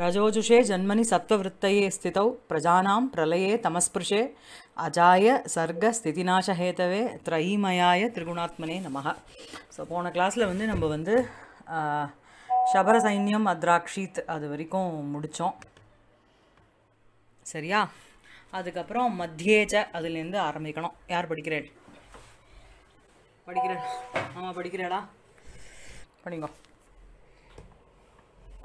ரஜோஜுஷே ஜன்மனி சத்வவத்தையே स्थितौ பிரஜானாம் பிரலயே தமஸ்பிருஷே அஜாய சர்க்க ஸ்திதிநாசஹேதவே ஹேதவே திரிகுணாத்மனே நமக ஸோ போன கிளாஸில் வந்து நம்ம வந்து சபர சைன்யம் அத்ராக்ஷீத் அது வரைக்கும் முடித்தோம் சரியா அதுக்கப்புறம் மத்தியேச்ச அதுலேருந்து ஆரம்பிக்கணும் யார் படிக்கிறேன் படிக்கிறேன் ஆமாம் படிக்கிறேடா படிங்க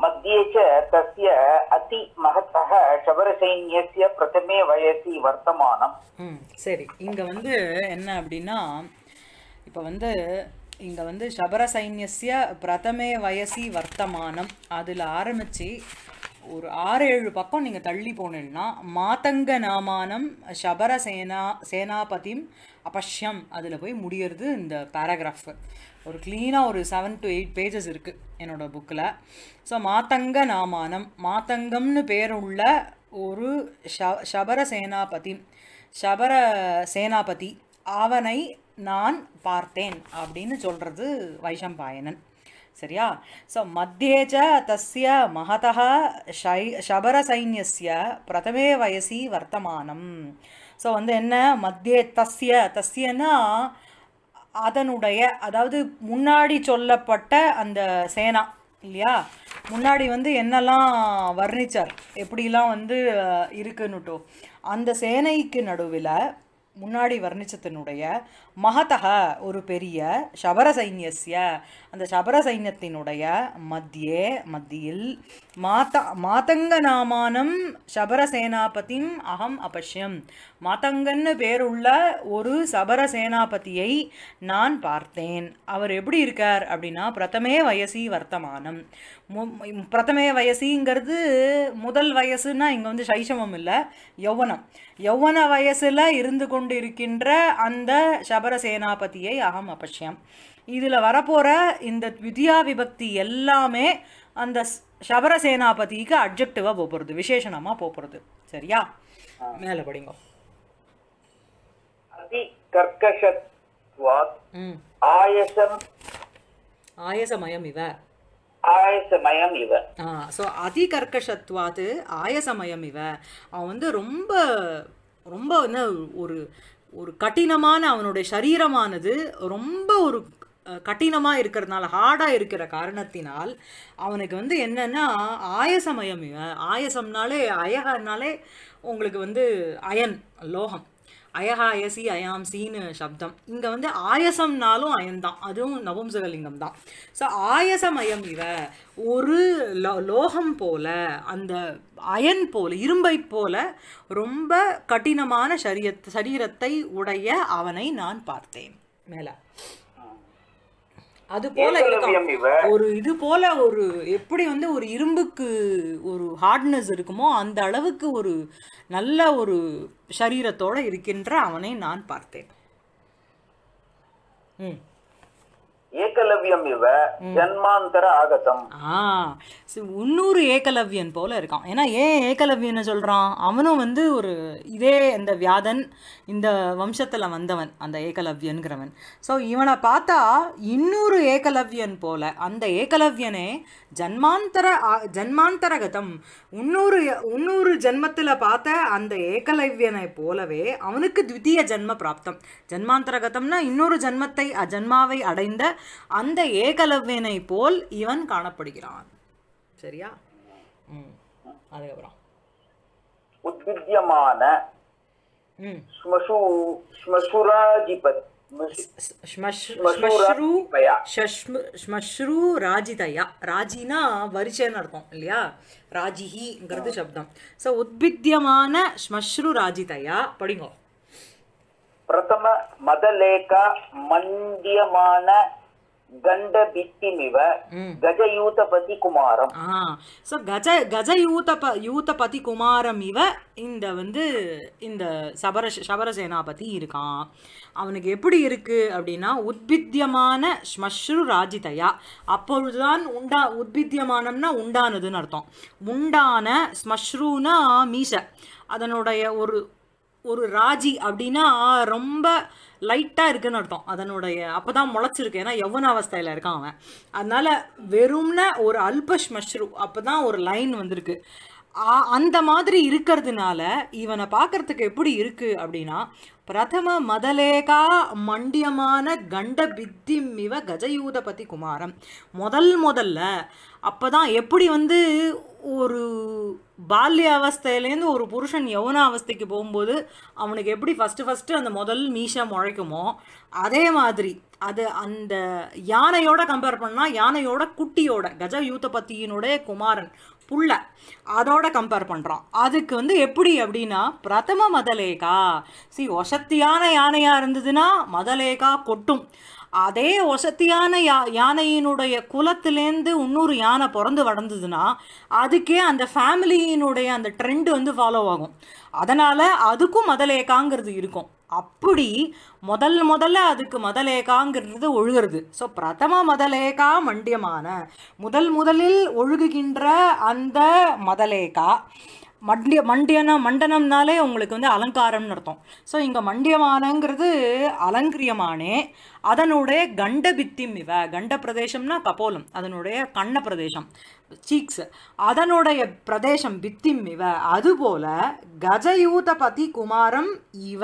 मध्ये च तस्य अति महतः சபரசைன்யசிய பிரதமே வயசி வர்த்தமானம் சரி இங்க வந்து என்ன அப்படின்னா இப்போ வந்து இங்க வந்து சபரசைன்யசிய பிரதமே வயசி வர்த்தமானம் அதில் ஆரம்பிச்சு ஒரு ஆறு ஏழு பக்கம் நீங்கள் தள்ளி போனீங்கன்னா மாதங்க நாமானம் சபர சேனா சேனாபதிம் அபஷ்யம் அதில் போய் முடியறது இந்த பேராகிராஃப் ஒரு க்ளீனாக ஒரு செவன் டு எயிட் பேஜஸ் இருக்குது என்னோடய புக்கில் ஸோ மாத்தங்க நாமானம் மாத்தங்கம்னு பேருள்ள ஒரு ஷ ஷபர சேனாபதி ஷபர சேனாபதி அவனை நான் பார்த்தேன் அப்படின்னு சொல்கிறது வைஷம்பாயனன் சரியா ஸோ மத்தியேஜ தஸ்ய மகதா ஷை சைன்யசிய பிரதமே வயசி வர்த்தமானம் ஸோ வந்து என்ன மத்தியே தஸ்ய தஸ்யன்னா அதனுடைய அதாவது முன்னாடி சொல்லப்பட்ட அந்த சேனா இல்லையா முன்னாடி வந்து என்னெல்லாம் வர்ணிச்சார் எப்படிலாம் வந்து இருக்குன்னுட்டோ அந்த சேனைக்கு நடுவில் முன்னாடி வர்ணிச்சத்தினுடைய மகதக ஒரு பெரிய சபர சைன்யஸ்ய அந்த சபர சைன்யத்தினுடைய மத்தியே மத்தியில் மாத்தா மாதங்க நாமானம் சபர சேனாபதியும் அகம் அபஷ்யம் மாதங்கன்னு பேருள்ள ஒரு சபர சேனாபதியை நான் பார்த்தேன் அவர் எப்படி இருக்கார் அப்படின்னா பிரதமே வயசி வர்த்தமானம் பிரதமே வயசிங்கிறது முதல் வயசுன்னா இங்கே வந்து சைஷமம் இல்லை யௌவனம் யௌவன வயசில் இருந்து கொண்டு இருக்கின்ற அந்த சபர சேனாபதியை அகம் அபஷ்யம் இதில் வரப்போகிற இந்த வித்யா விபக்தி எல்லாமே அந்த சபர சேனாபதிக்கு அப்ஜெக்டிவாக போகிறது விசேஷணமாக போகிறது சரியா மேலே படிங்க ஆயசம் ஆயசமயம் இவ ஆயசமயம் இவ ஸோ அதி கர்க்கஷத்வாத்து ஆயசமயம் இவ அவன் வந்து ரொம்ப ரொம்ப வந்து ஒரு ஒரு கடினமான அவனுடைய சரீரமானது ரொம்ப ஒரு கடினமாக இருக்கிறதுனால ஹார்டாக இருக்கிற காரணத்தினால் அவனுக்கு வந்து என்னென்னா ஆயசமயம் ஆயசம்னாலே அயகனாலே உங்களுக்கு வந்து அயன் லோகம் அயஹா அயசி அயாம் சீனு சப்தம் இங்கே வந்து ஆயசம்னாலும் அயன் தான் அதுவும் நபும்சகலிங்கம் தான் ஸோ ஆயசமயம் இவ ஒரு லோ லோகம் போல அந்த அயன் போல இரும்பை போல ரொம்ப கடினமான சரீரத்தை உடைய அவனை நான் பார்த்தேன் மேலே அது போல ஒரு இது போல ஒரு எப்படி வந்து ஒரு இரும்புக்கு ஒரு ஹார்ட்னஸ் இருக்குமோ அந்த அளவுக்கு ஒரு நல்ல ஒரு சரீரத்தோட இருக்கின்ற அவனை நான் பார்த்தேன் ம் ஏகலவ்யம் இவ ஜன்மாந்தர ஆகதம் இன்னொரு ஏகலவ்யன் போல இருக்கான் ஏன்னா ஏன் ஏகலவ்யன்னு சொல்றான் அவனும் வந்து ஒரு இதே இந்த வியாதன் இந்த வம்சத்துல வந்தவன் அந்த ஏகலவ்யன்கிறவன் ஸோ இவனை பார்த்தா இன்னொரு ஏகலவ்யன் போல அந்த ஏகலவ்யனே ஜன்மாந்தர ஜன்மாந்தரகதம் இன்னொரு இன்னொரு ஜென்மத்தில் பார்த்த அந்த ஏகலவ்யனை போலவே அவனுக்கு த்விதீய ஜென்ம பிராப்தம் ஜன்மாந்தரகதம்னா இன்னொரு ஜென்மத்தை அஜன்மாவை அடைந்த அந்த ஏகலவ்யனை போல் இவன் காணப்படுகிறான் சரியா அதுக்கப்புறம் ராஜினா வரிசைன்னு அர்த்தம் இல்லையா சப்தம் படிங்க பிரதம గండభిత్తిమివ గజయూతపతి కుమారం ஸோ கஜ கஜ யூதப யூதபதி குமாரம் இவ இந்த வந்து இந்த சபர சபரசேனாபதி இருக்கான் அவனுக்கு எப்படி இருக்குது அப்படின்னா உத்பித்தியமான ஸ்மஷ்ரு ராஜிதையா அப்பொழுதுதான் உண்டா உத்பித்தியமானம்னா உண்டானதுன்னு அர்த்தம் உண்டான ஸ்மஷ்ருனா மீச அதனுடைய ஒரு ஒரு ராஜி அப்படின்னா ரொம்ப லைட்டாக இருக்குன்னு அர்த்தம் அதனுடைய அப்போ தான் முளைச்சிருக்கு ஏன்னா யவன அவஸ்தையில் இருக்கான் அவன் அதனால் வெறும்ன ஒரு அல்பஷ் மஷ்ரூ அப்போ தான் ஒரு லைன் வந்திருக்கு அந்த மாதிரி இருக்கிறதுனால இவனை பார்க்கறதுக்கு எப்படி இருக்கு அப்படின்னா பிரதம மதலேகா மண்டியமான கண்ட பித்திமிவ கஜயூதபதி குமாரம் முதல் முதல்ல அப்போ தான் எப்படி வந்து ஒரு பால்ய அவஸ்தையிலேருந்து ஒரு புருஷன் யௌன அவஸ்தைக்கு போகும்போது அவனுக்கு எப்படி ஃபஸ்ட்டு ஃபஸ்ட்டு அந்த முதல் மீஷா முளைக்குமோ அதே மாதிரி அது அந்த யானையோட கம்பேர் பண்ணால் யானையோட குட்டியோட கஜ யூத்தபத்தியினுடைய குமாரன் புள்ள அதோட கம்பேர் பண்ணுறோம் அதுக்கு வந்து எப்படி அப்படின்னா பிரதம மதலேகா சி ஒசத்தியான யானையாக இருந்ததுன்னா மதலேகா கொட்டும் அதே ஒசத்தியான யா யானையினுடைய குலத்திலேருந்து இன்னொரு யானை பிறந்து வளர்ந்ததுன்னா அதுக்கே அந்த ஃபேமிலியினுடைய அந்த ட்ரெண்டு வந்து ஃபாலோ ஆகும் அதனால் அதுக்கும் மதலேக்காங்கிறது இருக்கும் அப்படி முதல் முதல்ல அதுக்கு மதலேகாங்கிறது ஒழுகிறது ஸோ பிரதம மதலேகா மண்டியமான முதல் முதலில் ஒழுகுகின்ற அந்த மதலேகா மண்டிய மண்டியனா மண்டனம்னாலே உங்களுக்கு வந்து அலங்காரம்னு அர்த்தம் ஸோ இங்கே மண்டியமானங்கிறது அலங்கிரியமானே அதனுடைய கண்ட பித்திம் இவ கண்ட பிரதேசம்னா கபோலம் அதனுடைய கண்ண பிரதேசம் சீக்ஸ் அதனுடைய பிரதேசம் பித்திம் இவ அதுபோல கஜயூதபதி குமாரம் இவ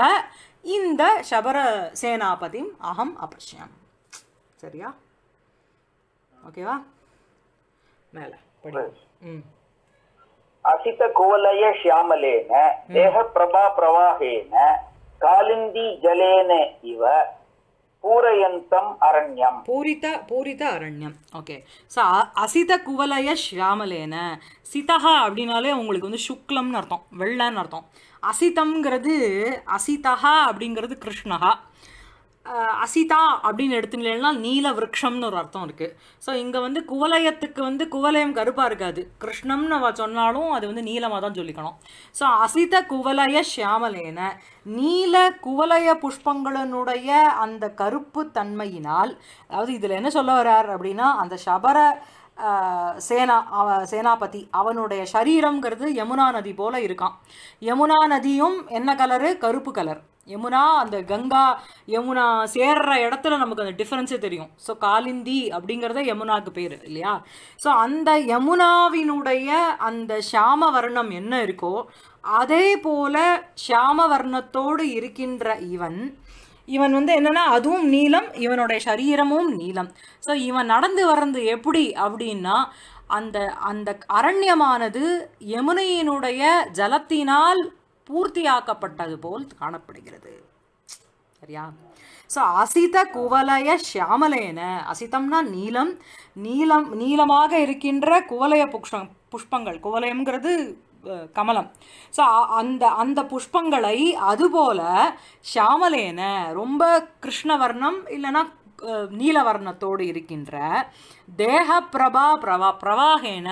இந்த சபர சேனாபதியும் அகம் அபஷ்யம் சரியா ஓகேவா மேலே ம் அசித கோவலய சியாமலேன தேக பிரபா பிரவாகேன காலிந்தி ஜலேன இவ பூரயந்தம் அரண்யம் பூரித பூரித அரண்யம் ஓகே ஸோ அசித குவலய ஷியாமலேன சிதஹா அப்படின்னாலே உங்களுக்கு வந்து சுக்லம்னு அர்த்தம் வெள்ளன்னு அர்த்தம் அசிதம்ங்கிறது அசிதஹா அப்படிங்கிறது கிருஷ்ணஹா அசிதா அப்படின்னு எடுத்துனா நீல விரக்ஷம்னு ஒரு அர்த்தம் இருக்குது ஸோ இங்கே வந்து குவலயத்துக்கு வந்து குவலயம் கருப்பாக இருக்காது கிருஷ்ணம்னு சொன்னாலும் அது வந்து நீலமாக தான் சொல்லிக்கணும் ஸோ அசித குவலய ஷியாமலேன நீல குவலய புஷ்பங்களினுடைய அந்த கருப்பு தன்மையினால் அதாவது இதில் என்ன சொல்ல வர்றார் அப்படின்னா அந்த சபர சேனா அவ சேனாபதி அவனுடைய சரீரங்கிறது யமுனா நதி போல இருக்கான் யமுனா நதியும் என்ன கலரு கருப்பு கலர் யமுனா அந்த கங்கா யமுனா சேர்ற இடத்துல நமக்கு அந்த டிஃபரன்ஸே தெரியும் ஸோ காலிந்தி அப்படிங்கிறத யமுனாவுக்கு பேர் இல்லையா ஸோ அந்த யமுனாவினுடைய அந்த ஷியாம வர்ணம் என்ன இருக்கோ அதே போல ஷியாம வர்ணத்தோடு இருக்கின்ற இவன் இவன் வந்து என்னன்னா அதுவும் நீளம் இவனுடைய சரீரமும் நீளம் ஸோ இவன் நடந்து வர்றது எப்படி அப்படின்னா அந்த அந்த அரண்யமானது யமுனையினுடைய ஜலத்தினால் பூர்த்தியாக்கப்பட்டது போல் காணப்படுகிறது சரியா ஸோ அசித குவலய ஷியாமலேன அசிதம்னா நீலம் நீலம் நீளமாக இருக்கின்ற குவலய புஷ்பம் புஷ்பங்கள் குவலயம்ங்கிறது கமலம் ஸோ அந்த அந்த புஷ்பங்களை அதுபோல ஷியாமலேன ரொம்ப கிருஷ்ணவர்ணம் இல்லைன்னா நீலவர்ணத்தோடு இருக்கின்ற தேக பிரபா பிரபா பிரவாகேன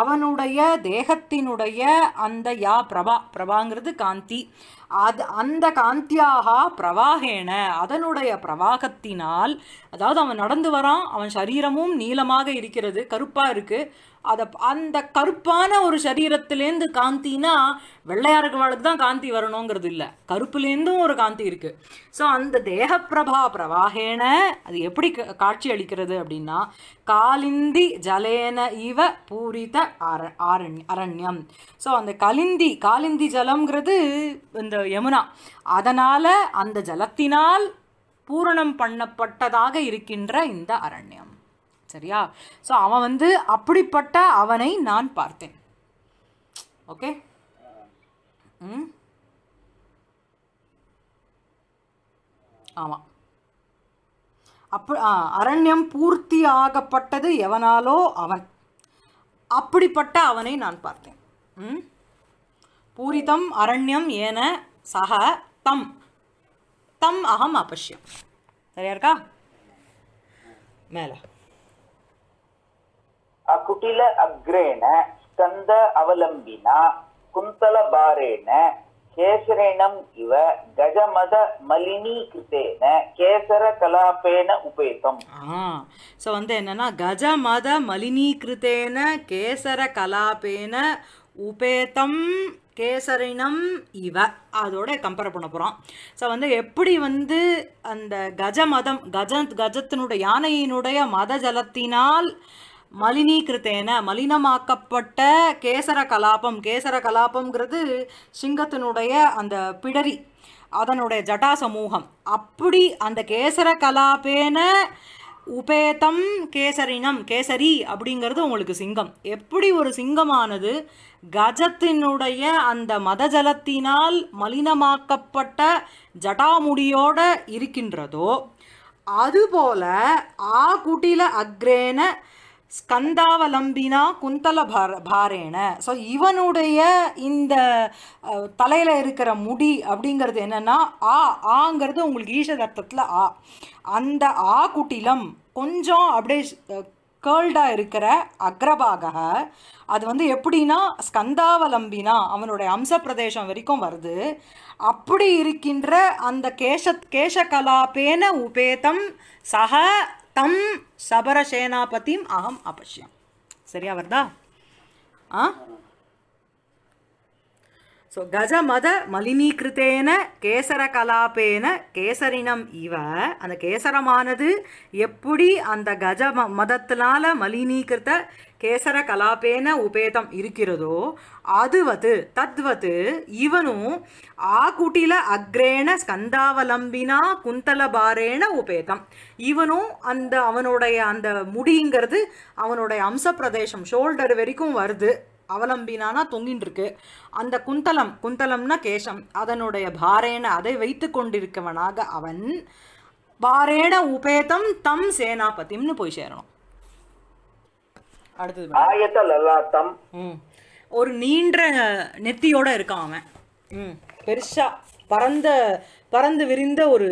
அவனுடைய தேகத்தினுடைய அந்த யா பிரபா பிரபாங்கிறது காந்தி அது அந்த காந்தியாக பிரவாகேன அதனுடைய பிரவாகத்தினால் அதாவது அவன் நடந்து வரான் அவன் சரீரமும் நீளமாக இருக்கிறது கருப்பாக இருக்குது அதை அந்த கருப்பான ஒரு சரீரத்துலேருந்து காந்தினா வெள்ளையாருக்கு தான் காந்தி வரணுங்கிறது இல்லை கருப்புலேருந்தும் ஒரு காந்தி இருக்குது ஸோ அந்த தேகப்பிரபா பிரவாகேன அது எப்படி காட்சி அளிக்கிறது அப்படின்னா காலிந்தி ஜலேன இவ பூரித அர அரண் அரண்யம் ஸோ அந்த கலிந்தி காலிந்தி ஜலம்ங்கிறது இந்த யமுனா அதனால் அந்த ஜலத்தினால் பூரணம் பண்ணப்பட்டதாக இருக்கின்ற இந்த அரண்யம் சரியா ஸோ அவன் வந்து அப்படிப்பட்ட அவனை நான் பார்த்தேன் ஓகே ம் ஆமாம் அப்ப அரண்யம் பூர்த்தி ஆகப்பட்டது எவனாலோ அவன் அப்படிப்பட்ட அவனை நான் பார்த்தேன் ம் பூரிதம் அரண்யம் ஏன சக தம் தம் அகம் அபஷ்யம் சரியா இருக்கா மேலே அக்ரேன ஸ்கந்த அவலம்பினா குந்தல பாரேன கேசரேனம் இவ கஜமத மலினி கிருத்தேன கேசர கலாபேன உபேதம் ஸோ வந்து என்னன்னா கஜமத மலினி கிருத்தேன கேசர கலாபேன உபேதம் கேசரினம் இவ அதோட கம்பேர் பண்ண போகிறோம் ஸோ வந்து எப்படி வந்து அந்த கஜ மதம் கஜ கஜத்தினுடைய யானையினுடைய மத ஜலத்தினால் மலினீகிருத்தேன மலினமாக்கப்பட்ட கேசர கலாபம் கேசர கலாபம்ங்கிறது சிங்கத்தினுடைய அந்த பிடரி அதனுடைய ஜட்டா சமூகம் அப்படி அந்த கேசர கலாபேன உபேதம் கேசரினம் கேசரி அப்படிங்கிறது உங்களுக்கு சிங்கம் எப்படி ஒரு சிங்கமானது கஜத்தினுடைய அந்த மதஜலத்தினால் மலினமாக்கப்பட்ட ஜடாமுடியோட இருக்கின்றதோ அதுபோல ஆ குட்டில அக்ரேன ஸ்கந்தாவலம்பினா குந்தல பார பாரேன ஸோ இவனுடைய இந்த தலையில் இருக்கிற முடி அப்படிங்கிறது என்னென்னா ஆ ஆங்கிறது உங்களுக்கு ஈஷ ஆ அந்த ஆ குட்டிலம் கொஞ்சம் அப்படியே கேர்ல்டாக இருக்கிற அக்ரபாக அது வந்து எப்படின்னா ஸ்கந்தாவலம்பினா அவனுடைய அம்ச பிரதேசம் வரைக்கும் வருது அப்படி இருக்கின்ற அந்த கேஷ கேஷகலாபேன உபேதம் சக தம் சபரசேனாபதியும் அகம் அபஷ்யம் சரியா வருதா ஆ ஸோ கஜமத மலினீகிருத்தேன கேசர கலாப்பேன கேசரினம் இவ அந்த கேசரமானது எப்படி அந்த கஜ ம மதத்தினால மலினீகிருத்த கேசர கலாப்பேன உபேதம் இருக்கிறதோ அதுவது தத்வத்து இவனும் ஆகுட்டில அக்ரேண ஸ்கந்தாவலம்பினா குந்தலபாரேன உபேதம் இவனும் அந்த அவனுடைய அந்த முடிங்கிறது அவனுடைய அம்ச பிரதேசம் ஷோல்டர் வரைக்கும் வருது அவலம்பினானா தொங்கின் இருக்கு அந்த குந்தலம் குந்தலம்னா கேசம் அதனுடைய பாரேன அதை வைத்து கொண்டிருக்கவனாக அவன் பாரேன உபேதம் தம் சேனாபதிம்னு போய் சேரணும் அடுத்தது ஒரு நீண்ட நெத்தியோட இருக்கான் அவன் ம் பெருசா பறந்த பறந்து விரிந்த ஒரு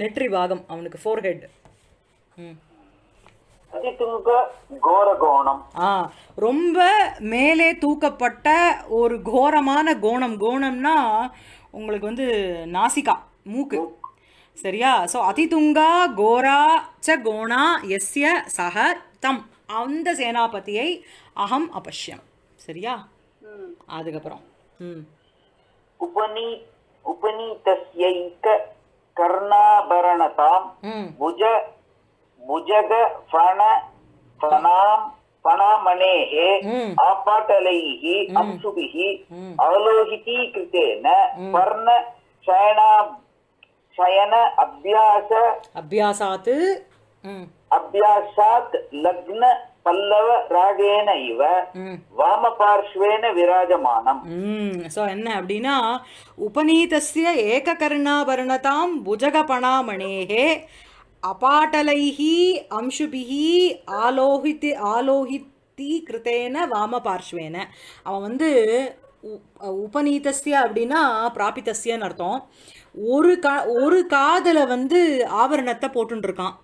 நெற்றி பாகம் அவனுக்கு ஃபோர்ஹெட் ம் ரொம்ப மேலே தூக்கப்பட்ட ஒரு கோரமான கோணம் கோணம்னா உங்களுக்கு வந்து நாசிகா மூக்கு சரியா ஸோ அதிதுங்கா கோரா ச கோணா எஸ்ய சக தம் அந்த சேனாபதியை அகம் அபஷ்யம் சரியா அதுக்கப்புறம் உபநீத் உபநீ உபநீதஸ்யை கர்ணாபரணதாம் புஜ புஜக பண பணாம் பணாமணேஹே ஆபாட்டலைஹி அம்சுபிஹி அவலோகிதீ கிருத்தேன பர்ண சயனா சயன அபியாச அபியாசாத் அபியாசாத் லக்ன பல்லவ ராகேன இவ வாம பார்ஷ்வேன விராஜமானம் சோ என்ன அப்படின்னா புஜக பணாமணேஹே அபாட்டலைஹி அம்சுபிஹி ஆலோகித்து ஆலோஹித்தி கிருத்தேன வாம பார்ஷ்வேன அவன் வந்து உபநீதஸ்ய அப்படின்னா பிராபித்தஸ்யன்னு அர்த்தம் ஒரு கா ஒரு காதில் வந்து ஆவரணத்தை போட்டுருக்கான்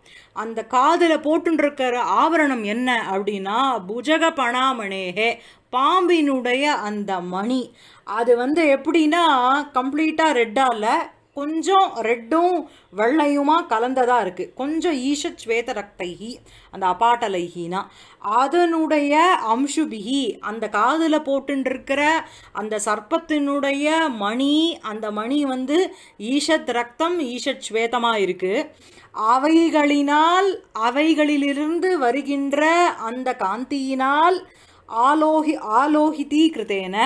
அந்த காதில் போட்டுருக்கிற ஆவரணம் என்ன அப்படின்னா புஜக பணாமணேகே பாம்பினுடைய அந்த மணி அது வந்து எப்படின்னா கம்ப்ளீட்டாக ரெட்டாக இல்லை கொஞ்சம் ரெட்டும் வெள்ளையுமாக கலந்ததாக இருக்குது கொஞ்சம் ஈஷத் ஸ்வேத ரக்தைகி அந்த அபாட்டலைகினா அதனுடைய அம்சுபிகி அந்த காதில் போட்டுருக்கிற அந்த சர்ப்பத்தினுடைய மணி அந்த மணி வந்து ஈஷத் ரக்தம் ஈஷத் ஸ்வேதமாக இருக்குது அவைகளினால் அவைகளிலிருந்து வருகின்ற அந்த காந்தியினால் ஆலோகி ஆலோகிதீ கிருத்தேன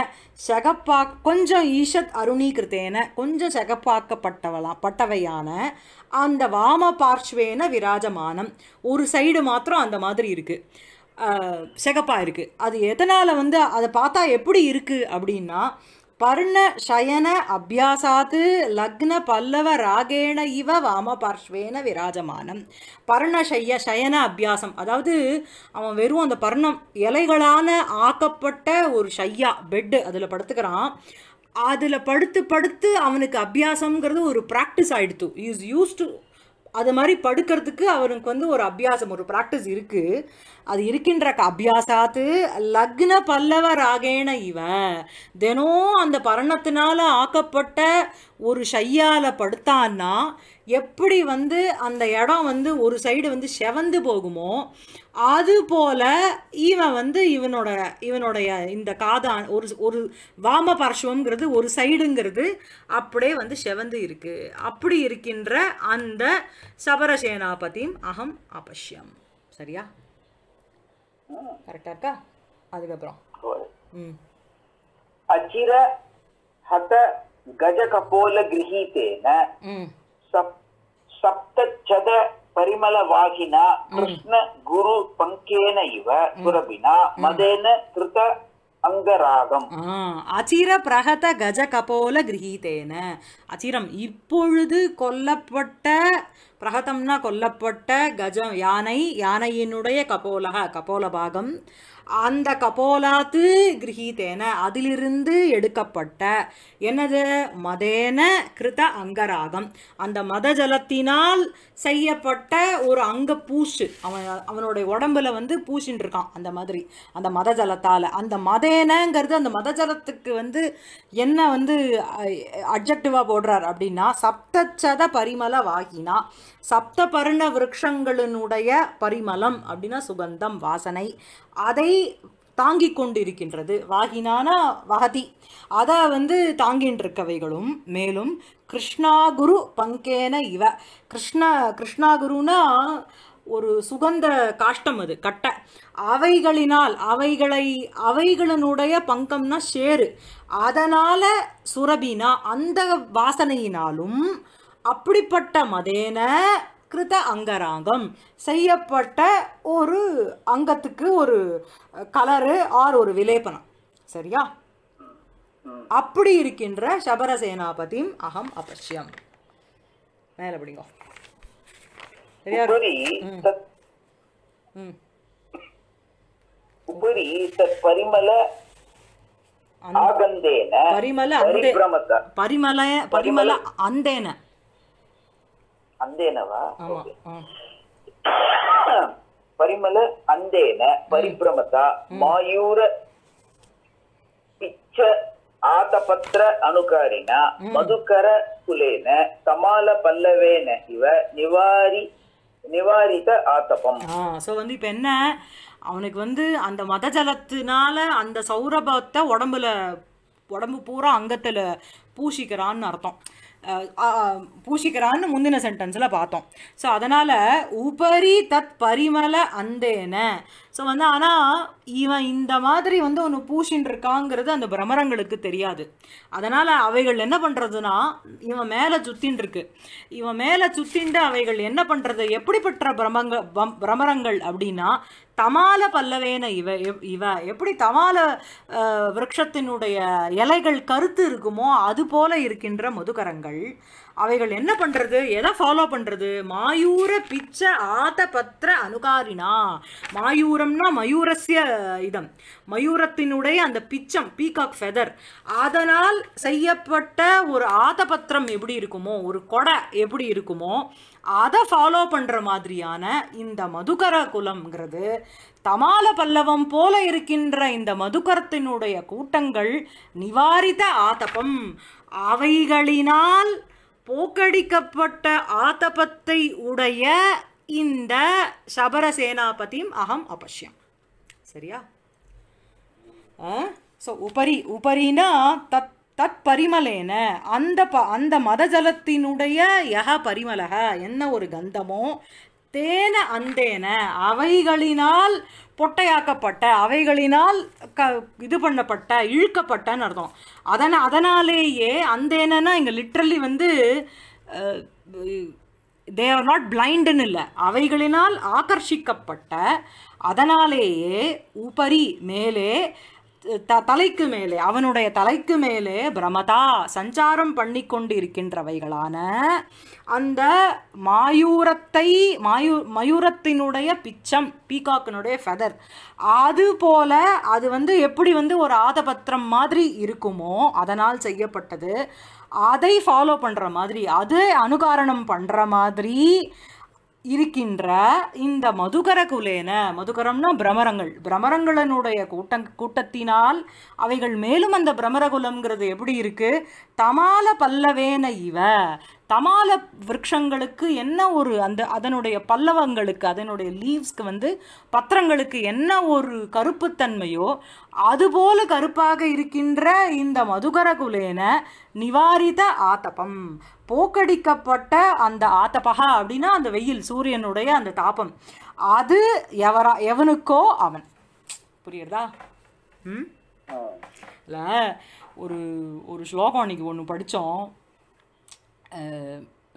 சகப்பா கொஞ்சம் ஈஷத் அருணி கிருத்தேன கொஞ்சம் சகப்பாக்கப்பட்டவளாம் பட்டவையான அந்த வாம பார்ஷ்வேன விராஜமானம் ஒரு சைடு மாத்திரம் அந்த மாதிரி இருக்குது செகப்பாக இருக்குது அது எதனால் வந்து அதை பார்த்தா எப்படி இருக்குது அப்படின்னா பர்ண சயன அபியாசாத்து லக்ன பல்லவ ராகேண இவ வாம பார்ஷ்வேன விராஜமானம் பர்ணசைய சயன அபியாசம் அதாவது அவன் வெறும் அந்த பர்ணம் எலைகளான ஆக்கப்பட்ட ஒரு ஷையா பெட்டு அதில் படுத்துக்கிறான் அதில் படுத்து படுத்து அவனுக்கு அபியாசங்கிறது ஒரு ப்ராக்டிஸ் ஆகிடுத்து இஸ் யூஸ் டு அது மாதிரி படுக்கிறதுக்கு அவனுக்கு வந்து ஒரு அபியாசம் ஒரு ப்ராக்டிஸ் இருக்குது அது இருக்கின்ற அபியாசாத்து லக்ன பல்லவ ராகேன இவன் தினம் அந்த பரணத்தினால ஆக்கப்பட்ட ஒரு ஷையால் படுத்தான்னா எப்படி வந்து அந்த இடம் வந்து ஒரு சைடு வந்து செவந்து போகுமோ அது போல இவன் வந்து இவனோட இவனுடைய இந்த காதான் ஒரு ஒரு வாம பார்ஷவங்கிறது ஒரு சைடுங்கிறது அப்படியே வந்து செவந்து இருக்கு அப்படி இருக்கின்ற அந்த பத்தியும் அகம் அபஷ்யம் சரியா கரெக்டா இருக்கா அதுக்கப்புறம் அச்சிர ஹத கஜ கபோல கிரகித்தேன சப்தச்சத பரிமல வாகினா கிருஷ்ண குரு பங்கேன இவ குரபினா மதேன கிருத அங்கராகம் அச்சிர பிரகத கஜ கபோல கிரகீதேன அச்சிரம் இப்பொழுது கொல்லப்பட்ட பிரகதம்னா கொல்லப்பட்ட கஜம் யானை யானையினுடைய கபோலக கபோல பாகம் அந்த கபோலாத்து கிரகீதேன அதிலிருந்து எடுக்கப்பட்ட எனது மதேன கிருத அங்கராகம் அந்த மத ஜலத்தினால் செய்யப்பட்ட ஒரு அங்க பூசு அவன் அவனுடைய உடம்புல வந்து பூசின்னு இருக்கான் அந்த மாதிரி அந்த மத ஜலத்தால் அந்த மதேனங்கிறது அந்த மத ஜலத்துக்கு வந்து என்ன வந்து அப்ஜெக்டிவாக போடுறார் அப்படின்னா சப்தச்சத பரிமள வாகினா சப்த பர்ண விரக்ஷங்களினுடைய பரிமளம் அப்படின்னா சுகந்தம் வாசனை அதை தாங்கி கொண்டிருக்கின்றது வாகினான வகதி அதை வந்து தாங்கின்றிருக்கவைகளும் மேலும் கிருஷ்ணாகுரு பங்கேன இவ கிருஷ்ணா கிருஷ்ணாகுருனா ஒரு சுகந்த காஷ்டம் அது கட்டை அவைகளினால் அவைகளை அவைகளினுடைய பங்கம்னா ஷேரு அதனால் சுரபினா அந்த வாசனையினாலும் அப்படிப்பட்ட மதேன கிருத அங்கராங்கம் செய்யப்பட்ட ஒரு அங்கத்துக்கு ஒரு கலரு ஆர் ஒரு விலேபனம் சரியா அப்படி இருக்கின்ற சபர சேனாபதியும் அகம் அபஷ்யம் மேல பிடிங்க சரியா உபரி பரிமல பரிமல பரிமல பரிமல அந்தேன அந்தேனவா பரிமல அந்தேன பரிபிரமதா மாயூர பிச்ச ஆதபத்திர அனுகாரினா மதுக்கர குலேன சமால பல்லவேன இவ நிவாரி நிவாரித ஆத்தபம் சோ வந்து இப்ப என்ன அவனுக்கு வந்து அந்த மதஜலத்தினால அந்த சௌரபத்தை உடம்புல உடம்பு பூரா அங்கத்துல பூசிக்கிறான்னு அர்த்தம் பூஷிக்கிறான்னு முந்தின சென்டென்ஸில் பார்த்தோம் ஸோ அதனால் உபரி தத் பரிமள அந்தேன ஸோ வந்து ஆனால் இவன் இந்த மாதிரி வந்து ஒன்று பூசின்னு இருக்காங்கிறது அந்த பிரமரங்களுக்கு தெரியாது அதனால் அவைகள் என்ன பண்ணுறதுன்னா இவன் மேலே சுத்தின் இருக்கு இவன் மேலே சுத்தின்ட்டு அவைகள் என்ன பண்ணுறது எப்படிப்பட்ட பிரமங்க பிரமரங்கள் அப்படின்னா தமால பல்லவேன இவ இவ எப்படி தமால விரக்ஷத்தினுடைய இலைகள் கருத்து இருக்குமோ அது போல இருக்கின்ற மதுகரங்கள் அவைகள் என்ன பண்ணுறது எதை ஃபாலோ பண்ணுறது மாயூர பிச்ச ஆத பத்திர அனுகாரினா மாயூர மயூரம்னா மயூரஸ்ய இதம் மயூரத்தினுடைய அந்த பிச்சம் பீகாக் ஃபெதர் அதனால் செய்யப்பட்ட ஒரு ஆதபத்திரம் எப்படி இருக்குமோ ஒரு கொடை எப்படி இருக்குமோ அதை ஃபாலோ பண்ணுற மாதிரியான இந்த மதுகர குலம்ங்கிறது தமால பல்லவம் போல இருக்கின்ற இந்த மதுகரத்தினுடைய கூட்டங்கள் நிவாரித ஆதபம் அவைகளினால் போக்கடிக்கப்பட்ட ஆதபத்தை உடைய இந்த சபரசேனாபதியும் அகம் அபஷ்யம் சரியா ஸோ உபரி உபரினா தத் தத் பரிமலேன அந்த ப அந்த மத ஜலத்தினுடைய யக பரிமலக என்ன ஒரு கந்தமோ தேன அந்தேன அவைகளினால் பொட்டையாக்கப்பட்ட அவைகளினால் க இது பண்ணப்பட்ட இழுக்கப்பட்டன்னு அர்த்தம் அதனால் அதனாலேயே அந்தேனன்னா இங்கே லிட்ரலி வந்து தே ஆர் நாட் பிளைண்டுன்னு இல்லை அவைகளினால் ஆகர்ஷிக்கப்பட்ட அதனாலேயே உபரி மேலே த தலைக்கு மேலே அவனுடைய தலைக்கு மேலே பிரமதா சஞ்சாரம் பண்ணி கொண்டிருக்கின்றவைகளான இருக்கின்றவைகளான அந்த மாயூரத்தை மாயூ மயூரத்தினுடைய பிச்சம் பீகாக்கினுடைய ஃபெதர் அது போல அது வந்து எப்படி வந்து ஒரு ஆதபத்திரம் மாதிரி இருக்குமோ அதனால் செய்யப்பட்டது அதை ஃபாலோ பண்ணுற மாதிரி அதை அனுகாரணம் பண்ணுற மாதிரி இருக்கின்ற இந்த மதுகர குலேன மதுகரம்னா பிரமரங்கள் பிரமரங்களனுடைய கூட்ட கூட்டத்தினால் அவைகள் மேலும் அந்த பிரமரகுலம்ங்கிறது எப்படி இருக்குது தமால பல்லவேன இவ தமால விரக்ஷங்களுக்கு என்ன ஒரு அந்த அதனுடைய பல்லவங்களுக்கு அதனுடைய லீவ்ஸ்க்கு வந்து பத்திரங்களுக்கு என்ன ஒரு கருப்புத்தன்மையோ அதுபோல கருப்பாக இருக்கின்ற இந்த மதுகரகுலேன நிவாரித ஆத்தபம் போக்கடிக்கப்பட்ட அந்த ஆத்தபகா அப்படின்னா அந்த வெயில் சூரியனுடைய அந்த தாபம் அது எவரா எவனுக்கோ அவன் புரியுறதா ம் இல்லை ஒரு ஒரு ஸ்லோகம் அன்னைக்கு ஒன்று படித்தோம்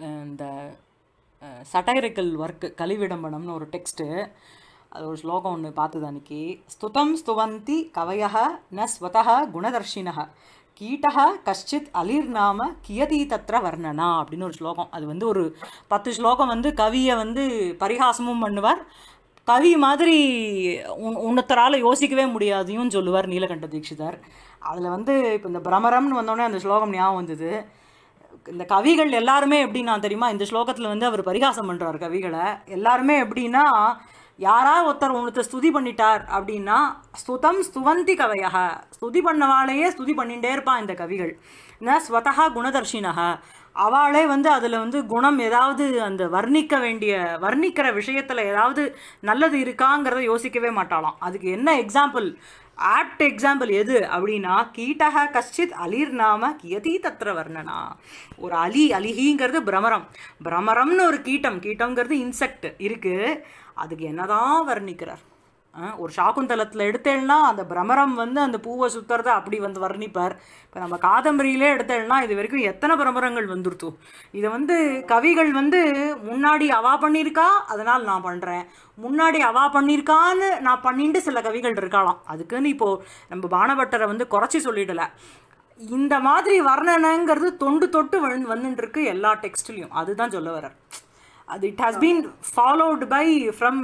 இந்த சட்டைரக்கல் ஒர்க்கு கலிவிடம்பனம்னு ஒரு டெக்ஸ்ட்டு அது ஒரு ஸ்லோகம் ஒன்று பார்த்தது அன்னைக்கு ஸ்துதம் ஸ்துவந்தி கவயா ந ஸ்வதக குணதர்ஷினா கீட்டா கஷ்டித் நாம கியதி தத்ர வர்ணனா அப்படின்னு ஒரு ஸ்லோகம் அது வந்து ஒரு பத்து ஸ்லோகம் வந்து கவியை வந்து பரிகாசமும் பண்ணுவார் கவி மாதிரி உன் உன்னத்தரால் யோசிக்கவே முடியாதையும் சொல்லுவார் நீலகண்ட தீட்சிதர் அதில் வந்து இப்போ இந்த பிரமரம்னு வந்தோடனே அந்த ஸ்லோகம் ஞாபகம் வந்தது இந்த கவிகள் எல்லாருமே எப்படின்னா தெரியுமா இந்த ஸ்லோகத்தில் வந்து அவர் பரிகாசம் பண்ணுறார் கவிகளை எல்லாருமே எப்படின்னா யாரா ஒருத்தர் ஒருத்தர் ஸ்துதி பண்ணிட்டார் அப்படின்னா ஸ்துதம் ஸ்துவந்தி கவையாக ஸ்துதி பண்ணவாளையே ஸ்துதி பண்ணிகிட்டே இருப்பான் இந்த கவிகள் என்ன ஸ்வதா குணதர்ஷினக அவளே வந்து அதில் வந்து குணம் ஏதாவது அந்த வர்ணிக்க வேண்டிய வர்ணிக்கிற விஷயத்தில் ஏதாவது நல்லது இருக்காங்கிறத யோசிக்கவே மாட்டாளாம் அதுக்கு என்ன எக்ஸாம்பிள் ஆப்ட் எக்ஸாம்பிள் எது அப்படின்னா கீட்டக கஷ்டித் அலிர் நாம கியதி தத்திர வர்ணனா ஒரு அலி அலிஹிங்கிறது பிரமரம் பிரமரம்னு ஒரு கீட்டம் கீட்டங்கிறது இன்செக்ட் இருக்குது அதுக்கு என்னதான் வர்ணிக்கிறார் ஒரு சாக்குந்தலத்தில் எடுத்தேன்னா அந்த பிரமரம் வந்து அந்த பூவை சுற்றுறத அப்படி வந்து வர்ணிப்பார் இப்போ நம்ம காதம்பரியிலே எடுத்தேன்னா இது வரைக்கும் எத்தனை பிரமரங்கள் வந்துருத்து இதை வந்து கவிகள் வந்து முன்னாடி அவா பண்ணியிருக்கா அதனால் நான் பண்ணுறேன் முன்னாடி அவா பண்ணியிருக்கான்னு நான் பண்ணிட்டு சில கவிகள் இருக்கலாம் அதுக்குன்னு இப்போது நம்ம பானபட்டரை வந்து குறைச்சி சொல்லிடலை இந்த மாதிரி வர்ணனைங்கிறது தொண்டு தொட்டு வந்து வந்துட்டுருக்கு எல்லா டெக்ஸ்ட்லேயும் அதுதான் சொல்ல வர்றார் அது it has been followed by from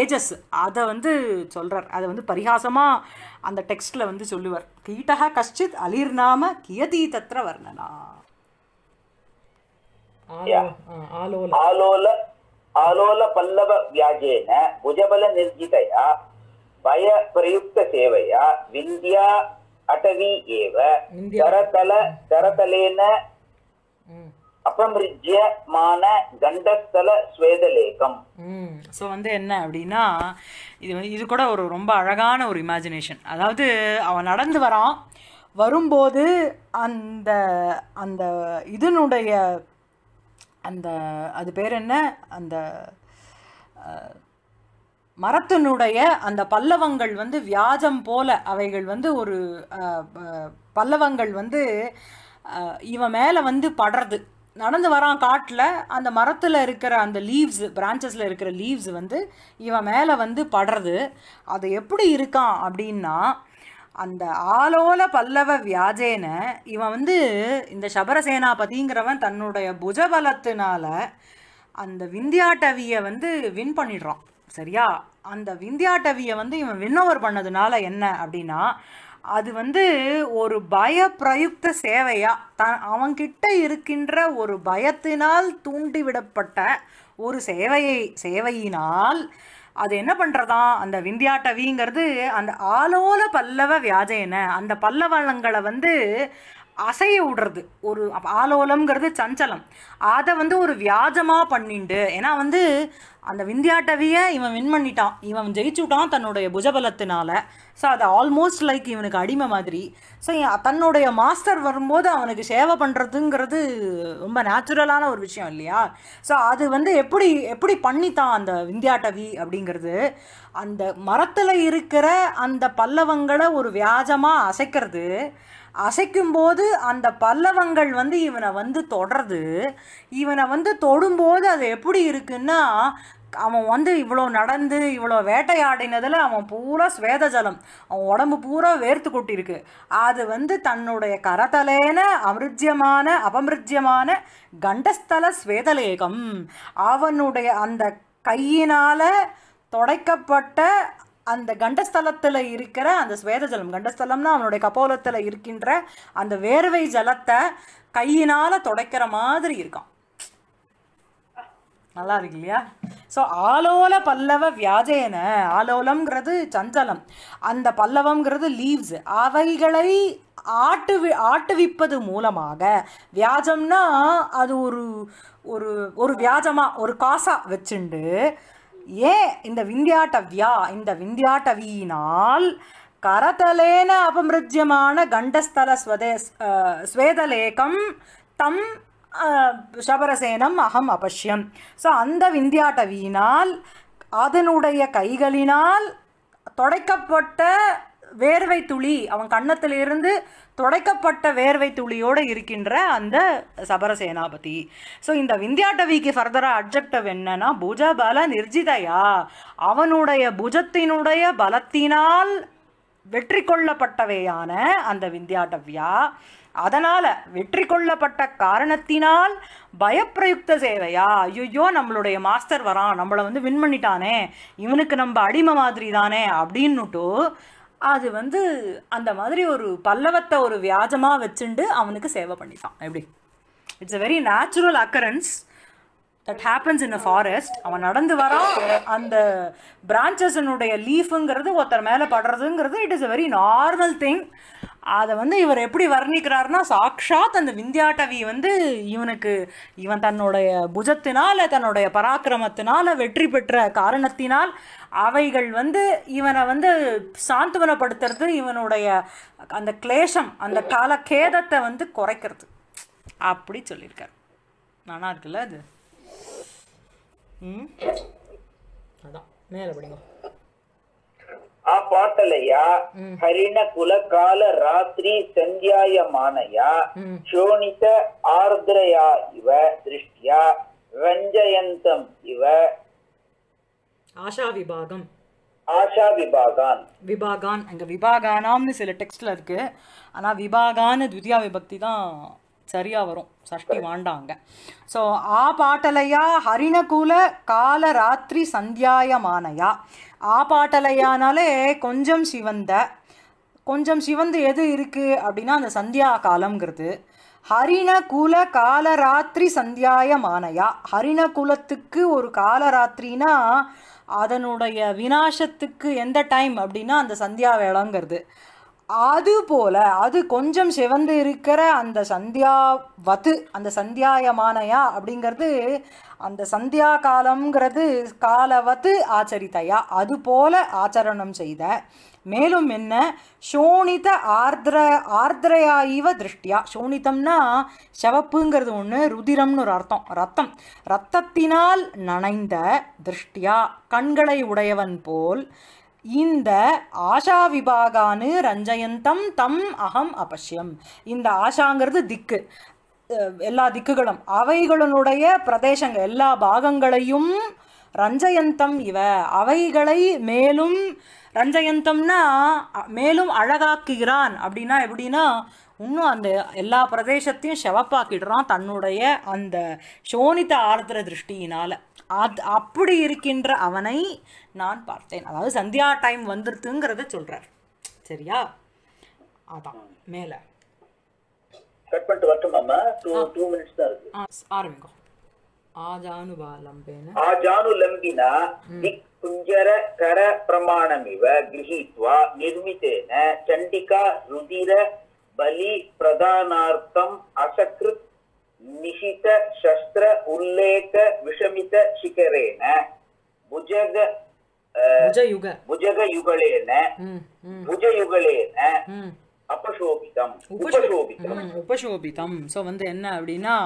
ages அதை வந்து சொல்கிறார் அதை வந்து பரிகாசமாக அந்த டெக்ஸ்டில் வந்து சொல்லுவார் கீட்டக கஷ்டித் அலிர்நாம கியதி தத்ர வர்ணனா ஆலோல ஆலோல பல்லவ வியாஜேன புஜபல நிர்ஜிதையா பய பிரயுக்த சேவையா விந்தியா அட்டவி ஏவ தரதல தரதலேன அபமிருஜ்யமான ஸோ வந்து என்ன அப்படின்னா இது இது கூட ஒரு ரொம்ப அழகான ஒரு இமேஜினேஷன் அதாவது அவன் நடந்து வரான் வரும்போது அந்த அந்த இதனுடைய அந்த அது பேர் என்ன அந்த மரத்தினுடைய அந்த பல்லவங்கள் வந்து வியாஜம் போல அவைகள் வந்து ஒரு பல்லவங்கள் வந்து இவன் மேலே வந்து படுறது நடந்து வரான் காட்டில் அந்த மரத்தில் இருக்கிற அந்த லீவ்ஸ் பிரான்ச்சஸில் இருக்கிற லீவ்ஸ் வந்து இவன் மேலே வந்து படுறது அது எப்படி இருக்கான் அப்படின்னா அந்த ஆலோல பல்லவ வியாஜேன இவன் வந்து இந்த சபரசேனாபதிங்கிறவன் தன்னுடைய புஜபலத்தினால அந்த விந்தியாட்டவியை வந்து வின் பண்ணிடுறான் சரியா அந்த விந்தியாட்டவியை வந்து இவன் வின் ஓவர் பண்ணதுனால என்ன அப்படின்னா அது வந்து ஒரு பய பிரயுக்த சேவையா த அவங்கிட்ட இருக்கின்ற ஒரு பயத்தினால் தூண்டிவிடப்பட்ட ஒரு சேவையை சேவையினால் அது என்ன பண்ணுறதாம் அந்த விந்தியாட்டவிங்கிறது அந்த ஆலோல பல்லவ வியாஜேன அந்த பல்லவளங்களை வந்து அசைய விடுறது ஒரு ஆலோலம்ங்கிறது சஞ்சலம் அதை வந்து ஒரு வியாஜமாக பண்ணிண்டு ஏன்னா வந்து அந்த விந்தியாட்டவியை இவன் வின் பண்ணிட்டான் இவன் ஜெயிச்சுட்டான் தன்னுடைய புஜபலத்தினால ஸோ அது ஆல்மோஸ்ட் லைக் இவனுக்கு அடிமை மாதிரி ஸோ தன்னுடைய மாஸ்டர் வரும்போது அவனுக்கு சேவை பண்ணுறதுங்கிறது ரொம்ப நேச்சுரலான ஒரு விஷயம் இல்லையா ஸோ அது வந்து எப்படி எப்படி பண்ணித்தான் அந்த விந்தியாட்டவி அப்படிங்கிறது அந்த மரத்தில் இருக்கிற அந்த பல்லவங்களை ஒரு வியாஜமாக அசைக்கிறது அசைக்கும்போது அந்த பல்லவங்கள் வந்து இவனை வந்து தொடருது இவனை வந்து தொடும்போது அது எப்படி இருக்குன்னா அவன் வந்து இவ்வளோ நடந்து இவ்வளோ வேட்டையாடினதில் அவன் பூரா ஸ்வேத ஜலம் அவன் உடம்பு பூரா வேர்த்து கொட்டியிருக்கு அது வந்து தன்னுடைய கரத்தலேன அமிர்ஜியமான அபமிருஜியமான கண்டஸ்தல ஸ்வேதலேகம் அவனுடைய அந்த கையினால் தொடைக்கப்பட்ட அந்த கண்டஸ்தலத்தில் இருக்கிற அந்த ஸ்வேத ஜலம் கண்டஸ்தலம்னா அவனுடைய கபோலத்தில் இருக்கின்ற அந்த வேர்வை ஜலத்தை கையினால் தொடைக்கிற மாதிரி இருக்கான் நல்லா இருக்கு இல்லையா ஸோ ஆலோல பல்லவ வியாஜேன ஆலோலம்ங்கிறது சஞ்சலம் அந்த பல்லவம்ங்கிறது லீவ்ஸ் அவைகளை ஆட்டு ஆட்டுவிப்பது மூலமாக வியாஜம்னா அது ஒரு ஒரு ஒரு வியாஜமாக ஒரு காசாக வச்சுண்டு ஏன் இந்த விந்தியாட்டவியா இந்த விந்தியாட்டவியினால் கரதலேன அபமிருஜ்யமான கண்டஸ்தல ஸ்வதே ஸ்வேதலேகம் தம் சபரசேனம் அகம் அபஷ்யம் ஸோ அந்த விந்தியாட்டவியினால் அதனுடைய கைகளினால் தொடைக்கப்பட்ட வேர்வை துளி அவன் கண்ணத்திலிருந்து துடைக்கப்பட்ட வேர்வை துளியோடு இருக்கின்ற அந்த சபரசேனாபதி ஸோ இந்த விந்தியாட்டவிக்கு ஃபர்தராக அப்ஜெக்டிவ் என்னன்னா புஜபல நிர்ஜிதையா அவனுடைய புஜத்தினுடைய பலத்தினால் வெற்றி கொள்ளப்பட்டவையான அந்த விந்தியாட்டவியா அதனால் வெற்றி கொள்ளப்பட்ட காரணத்தினால் பயப்பிரயுக்த சேவையா ஐயோ நம்மளுடைய மாஸ்டர் வரான் நம்மளை வந்து வின் பண்ணிட்டானே இவனுக்கு நம்ம அடிமை மாதிரி தானே அப்படின்னுட்டு அது வந்து அந்த மாதிரி ஒரு பல்லவத்தை ஒரு வியாஜமாக வச்சுண்டு அவனுக்கு சேவை பண்ணிட்டான் எப்படி it's a very natural occurrence that happens in a forest அவன் நடந்து வரான் அந்த பிரான்ச்சஸனுடைய லீஃபுங்கிறது ஒருத்தர் மேலே படுறதுங்கிறது it is a very normal thing அதை வந்து இவர் எப்படி வர்ணிக்கிறாருன்னா சாக்ஷாத் அந்த விந்தியாட்டவி வந்து இவனுக்கு இவன் தன்னுடைய புஜத்தினால் தன்னுடைய பராக்கிரமத்தினால் வெற்றி பெற்ற காரணத்தினால் அவைகள் வந்து இவனை வந்து சாந்துவனப்படுத்துறது இவனுடைய அந்த கிளேஷம் அந்த கலகேதத்தை வந்து குறைக்கிறது அப்படி சொல்லியிருக்கார் நல்லா இருக்குல்ல அது ம் அதான் மேல படிங்க ಆ ಪಾಟಲೆಯ ಹರಿಣ ಕುಲಕಾಲ ರಾತ್ರಿ ಸಂಧ್ಯಾಯಮಾನಯ ಶೋಣಿತ ஆஷா விபாகம் ஆஷா விபாகான் விபாகான் அங்கே விபாகானாம்னு சில டெக்ஸ்ட்ல இருக்கு ஆனா விபாகான்னு துதியா விபக்தி தான் சரியாக வரும் சஷ்டி வாண்டாங்க ஸோ ஆ பாட்டலையா ஹரிணகூல கால ராத்திரி சந்தியாயமானையா ஆ பாட்டலையானாலே கொஞ்சம் சிவந்த கொஞ்சம் சிவந்து எது இருக்குது அப்படின்னா அந்த சந்தியா காலம்ங்கிறது ஹரிண குல காலராத்திரி சந்தியாயமானையா ஹரிண குலத்துக்கு ஒரு காலராத்திரின்னா அதனுடைய வினாசத்துக்கு எந்த டைம் அப்படின்னா அந்த சந்தியா வேளாங்கிறது அது போல அது கொஞ்சம் சிவந்து இருக்கிற அந்த சந்தியாவது அந்த சந்தியாயமானயா அப்படிங்கிறது அந்த சந்தியா காலம்ங்கிறது காலவத்து ஆச்சரித்தையா அது போல ஆச்சரணம் செய்த மேலும் என்ன சோனித ஆர்திர ஆர்திரையா இவ திருஷ்டியா சோனிதம்னா செவப்புங்கிறது ஒன்று ருதிரம்னு ஒரு அர்த்தம் ரத்தம் ரத்தத்தினால் நனைந்த திருஷ்டியா கண்களை உடையவன் போல் இந்த ஆஷா விபாகானு ரஞ்சயந்தம் தம் அகம் அபஷ்யம் இந்த ஆஷாங்கிறது திக்கு எல்லா திக்குகளும் அவைகளினுடைய பிரதேசங்கள் எல்லா பாகங்களையும் ரஞ்சயந்தம் இவ அவைகளை மேலும் ரஞ்சயந்தம்னா மேலும் அழகாக்குகிறான் அப்படின்னா எப்படின்னா இன்னும் அந்த எல்லா பிரதேசத்தையும் செவப்பாக்கிடுறான் தன்னுடைய அந்த சோனித ஆர்திர திருஷ்டியினால் அது அப்படி இருக்கின்ற அவனை நான் பார்த்தேன் அதாவது சந்தியா டைம் வந்துருதுங்கிறத சொல்கிறார் சரியா அதான் மேலே ஆஜானு லம்பினா திக் குஞ்சர கர சண்டிகா ருதிர பலி பிரதானார்த்தம் அசகிருத் निशित शस्त्र उल्लेख विषमित शिखरेण भुजग भुजयुग भुजगयुगलेन भुजयुगलेन அபசோபிதம் உபசோபிதம் உபசோபிதம் ஸோ வந்து என்ன அப்படின்னா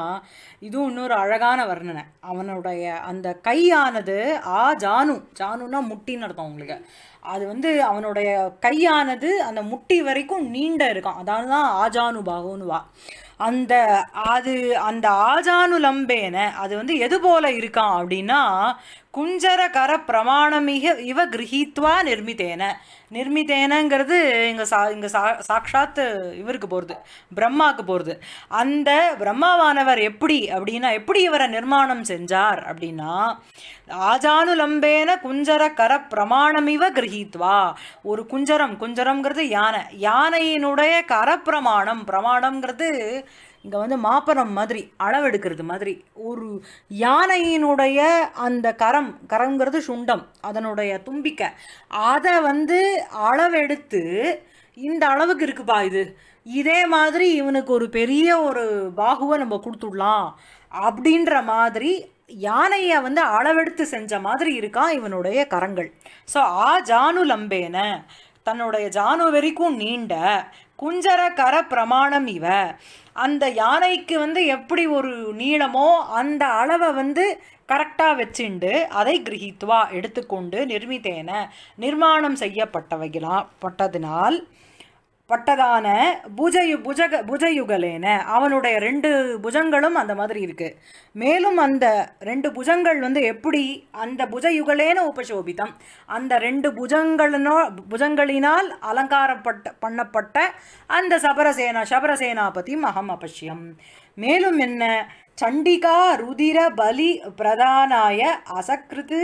இதுவும் இன்னொரு அழகான வர்ணனை அவனுடைய அந்த கையானது ஆ ஜானு ஜானுன்னா முட்டின்னு அர்த்தம் உங்களுக்கு அது வந்து அவனுடைய கையானது அந்த முட்டி வரைக்கும் நீண்ட இருக்கும் அதான் தான் ஆஜானு பாகுன்னு வா அந்த அது அந்த ஆஜானுலம்பேன அது வந்து எது போல இருக்கான் அப்படின்னா குஞ்சரகர பிரமாணமிக இவ கிரகித்வா நிர்மித்தேன நிர்மித்தேனங்கிறது இங்கே சா இங்கே சா சாட்சாத்து இவருக்கு போகிறது பிரம்மாவுக்கு போகிறது அந்த பிரம்மாவானவர் எப்படி அப்படின்னா எப்படி இவரை நிர்மாணம் செஞ்சார் அப்படின்னா ஆஜானுலம்பேன குஞ்சர கர பிரமாணமிவ கிரகித்வா ஒரு குஞ்சரம் குஞ்சரம்ங்கிறது யானை யானையினுடைய கரப்பிரமாணம் பிரமாணம்ங்கிறது இங்கே வந்து மாப்பரம் மாதிரி அளவெடுக்கிறது மாதிரி ஒரு யானையினுடைய அந்த கரம் கரங்கிறது சுண்டம் அதனுடைய தும்பிக்கை அதை வந்து அளவெடுத்து இந்த அளவுக்கு இருக்குப்பா இது இதே மாதிரி இவனுக்கு ஒரு பெரிய ஒரு பாகுவை நம்ம கொடுத்துடலாம் அப்படின்ற மாதிரி யானையை வந்து அளவெடுத்து செஞ்ச மாதிரி இருக்கான் இவனுடைய கரங்கள் ஸோ ஆ ஜானு லம்பேன தன்னுடைய ஜானு வரைக்கும் நீண்ட குஞ்சரகர பிரமாணம் இவ அந்த யானைக்கு வந்து எப்படி ஒரு நீளமோ அந்த அளவை வந்து கரெக்டாக வச்சுண்டு அதை கிரகித்துவா எடுத்துக்கொண்டு நிர்மிதேன நிர்மாணம் செய்யப்பட்டவைகளா பட்டதினால் பட்டதான புஜயு புஜக புஜயுகலேன அவனுடைய ரெண்டு புஜங்களும் அந்த மாதிரி இருக்குது மேலும் அந்த ரெண்டு புஜங்கள் வந்து எப்படி அந்த புஜயுகலேன உபசோபிதம் அந்த ரெண்டு புஜங்களினோ புஜங்களினால் அலங்காரப்பட்ட பண்ணப்பட்ட அந்த சபரசேனா சபரசேனாபதி மகம் அபஷ்யம் மேலும் என்ன சண்டிகா ருதிர பலி பிரதானாய அசக்ருது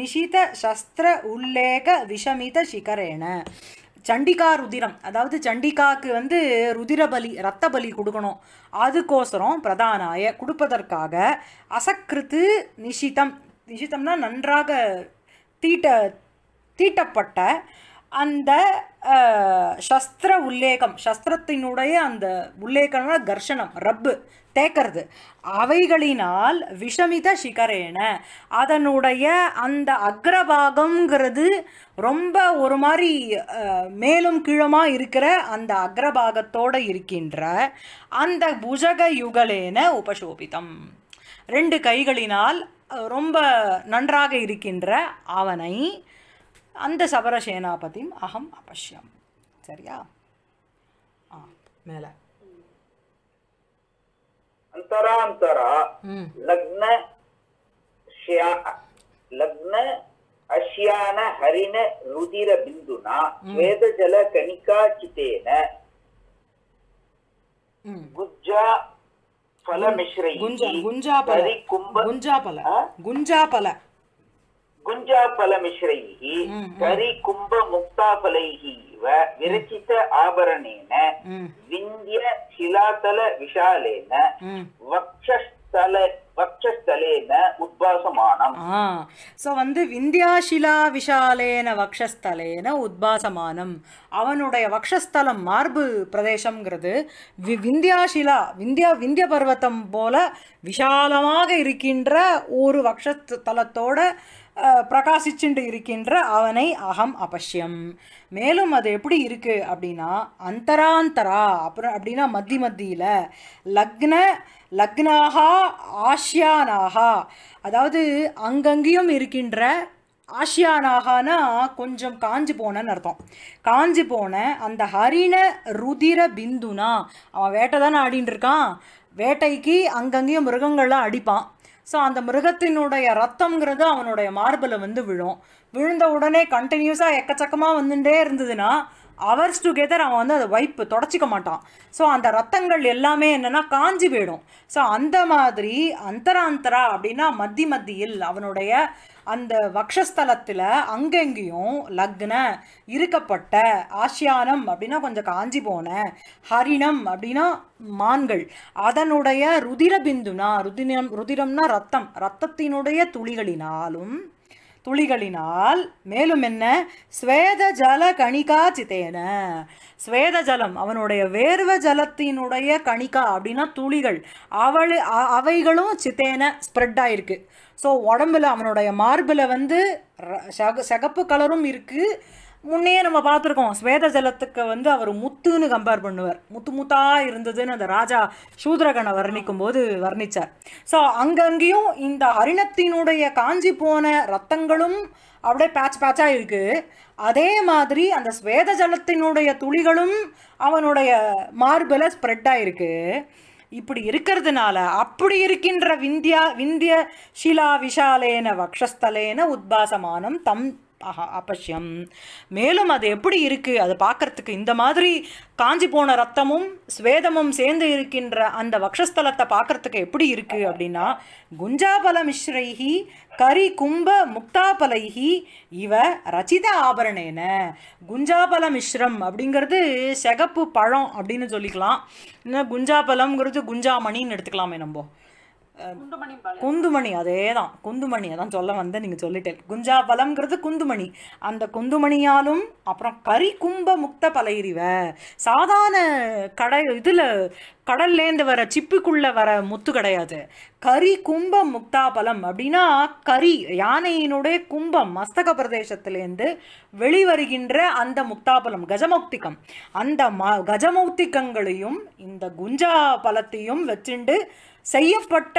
நிஷித சஸ்திர உல்லேக விஷமித சிகரேன சண்டிகா ருதிரம் அதாவது சண்டிகாக்கு வந்து ருதிரபலி ரத்த பலி கொடுக்கணும் அதுக்கோசரம் பிரதானாய கொடுப்பதற்காக அசக்கிருத்து நிஷிதம் நிஷிதம்னா நன்றாக தீட்ட தீட்டப்பட்ட அந்த சஸ்திர உல்லேகம் சஸ்திரத்தினுடைய அந்த உல்லேகம்னா கர்ஷனம் ரப்பு தேக்கிறது அவைகளினால் விஷமித சிகரேன அதனுடைய அந்த அக்ரபாகங்கிறது ரொம்ப ஒரு மாதிரி மேலும் கீழமாக இருக்கிற அந்த அக்ரபாகத்தோடு இருக்கின்ற அந்த புஜக யுகலேன உபசோபிதம் ரெண்டு கைகளினால் ரொம்ப நன்றாக இருக்கின்ற அவனை அந்த சபர அகம் அபஷ்யம் சரியா ஆ மேலே ಅಂತರಾಂತರ ಲಗ್ನ ಲಗ್ನ ಅಶ್ಯಾನ ಹರಿನ ರುದಿರ ಬಿಂದುನ ವೇದ ಜಲ ಕಣಿಕಾ ಚಿತೇನ ಗುಜ್ಜಾ ಫಲ ಮಿಶ್ರೈ ಗುಂಜಾಫಲ ಗುಂಜಾಫಲ ಗುಂಜಾಫಲ ಗುಂಜಾಫಲ ಮಿಶ್ರೈ ಕರಿ ಕುಂಭ ಮುಕ್ತಾಫಲೈಹಿ ವಿರಚಿತ ಆಭರಣೇನ ವಿಂಧ್ಯ ಶಿಲಾತಲ வந்து விஷாலேன வக்ஷஸ்தலேன அவனுடைய வக்ஷஸ்தலம் மார்பு பிரதேசம்ங்கிறது வி விந்தியாசிலா விந்தியா விந்திய பர்வத்தம் போல விஷாலமாக இருக்கின்ற ஒரு வக்ஷஸ்தலத்தோட பிரகாசிச்சுண்டு இருக்கின்ற அவனை அகம் அபஷ்யம் மேலும் அது எப்படி இருக்குது அப்படின்னா அந்தராந்தரா அப்புறம் அப்படின்னா மத்தி மத்தியில் லக்ன லக்னாகா ஆசியானாகா அதாவது அங்கங்கேயும் இருக்கின்ற ஆசியானாகனா கொஞ்சம் காஞ்சி போனன்னு அர்த்தம் காஞ்சி போன அந்த ஹரிண ருதிர பிந்துனா அவன் வேட்டை தானே ஆடின்னு இருக்கான் வேட்டைக்கு அங்கங்கேயும் மிருகங்கள்லாம் அடிப்பான் ஸோ அந்த மிருகத்தினுடைய ரத்தம்ங்கிறது அவனுடைய மார்பில் வந்து விழும் விழுந்த உடனே கண்டினியூஸாக எக்கச்சக்கமாக வந்துட்டே இருந்ததுன்னா அவர்ஸ் டுகெதர் அவன் வந்து அதை வைப்பு தொடச்சிக்க மாட்டான் ஸோ அந்த ரத்தங்கள் எல்லாமே என்னென்னா காஞ்சி போயிடும் ஸோ அந்த மாதிரி அந்தரா அந்தரா அப்படின்னா மத்தி மத்தியில் அவனுடைய அந்த வக்ஷஸ்தலத்தில் அங்கெங்கேயும் லக்ன இருக்கப்பட்ட ஆசியானம் அப்படின்னா கொஞ்சம் காஞ்சி போன ஹரிணம் அப்படின்னா மான்கள் அதனுடைய ருதிரபிந்துனா ருதிரம் ருதிரம்னா ரத்தம் ரத்தத்தினுடைய துளிகளினாலும் துளிகளினால் மேலும் என்ன ஸ்வேத ஜல கணிகா சித்தேன ஸ்வேத ஜலம் அவனுடைய வேர்வ ஜலத்தினுடைய கணிகா அப்படின்னா துளிகள் அவள் அவைகளும் சித்தேன ஸ்ப்ரெட் ஆயிருக்கு ஸோ உடம்புல அவனுடைய மார்பில் வந்து சகப்பு கலரும் இருக்குது முன்னையே நம்ம பார்த்துருக்கோம் ஸ்வேத ஜலத்துக்கு வந்து அவர் முத்துன்னு கம்பேர் பண்ணுவார் முத்து முத்தா இருந்ததுன்னு அந்த ராஜா சூத்ரகனை வர்ணிக்கும் போது வர்ணித்தார் ஸோ அங்கங்கேயும் இந்த அரிணத்தினுடைய காஞ்சி போன ரத்தங்களும் அப்படியே பேட்ச் பேட்சாக இருக்குது அதே மாதிரி அந்த ஸ்வேத ஜலத்தினுடைய துளிகளும் அவனுடைய மார்பில் ஸ்ப்ரெட் ஆகிருக்கு இப்படி இருக்கிறதுனால அப்படி இருக்கின்ற விந்தியா விந்திய ஷிலா விஷாலேன வக்ஷஸ்தலேன உத்பாசமானம் தம் அபஷ்யம் மேலும் அது எப்படி இருக்குது அது பார்க்குறதுக்கு இந்த மாதிரி காஞ்சி போன ரத்தமும் ஸ்வேதமும் சேர்ந்து இருக்கின்ற அந்த வக்ஷஸ்தலத்தை பார்க்குறதுக்கு எப்படி இருக்குது அப்படின்னா குஞ்சாபல மிஸ்ரைஹி கரி கும்ப முக்தாபலைஹி இவ ரச்சித ஆபரணேன குஞ்சாபல மிஸ்ரம் அப்படிங்கிறது செகப்பு பழம் அப்படின்னு சொல்லிக்கலாம் இன்னும் குஞ்சாபலம்ங்கிறது குஞ்சாமணின்னு எடுத்துக்கலாமே நம்போ குந்துமணி அதே தான் குந்துமணி அதான் சொல்ல வந்தேன் நீங்கள் சொல்லிட்டேன் குஞ்சாபலம்ங்கிறது குந்துமணி அந்த குந்துமணியாலும் அப்புறம் கரி கும்ப முக்த பலையிரிவ சாதாரண கடை இதில் கடல்லேருந்து வர சிப்புக்குள்ளே வர முத்து கிடையாது கரி கும்ப முக்தாபலம் அப்படின்னா கரி யானையினுடைய கும்பம் மஸ்தக பிரதேசத்திலேருந்து வெளிவருகின்ற அந்த முக்தாபலம் கஜமௌக்திகம் அந்த ம கஜமௌக்திகங்களையும் இந்த குஞ்சா பலத்தையும் வச்சுண்டு செய்யப்பட்ட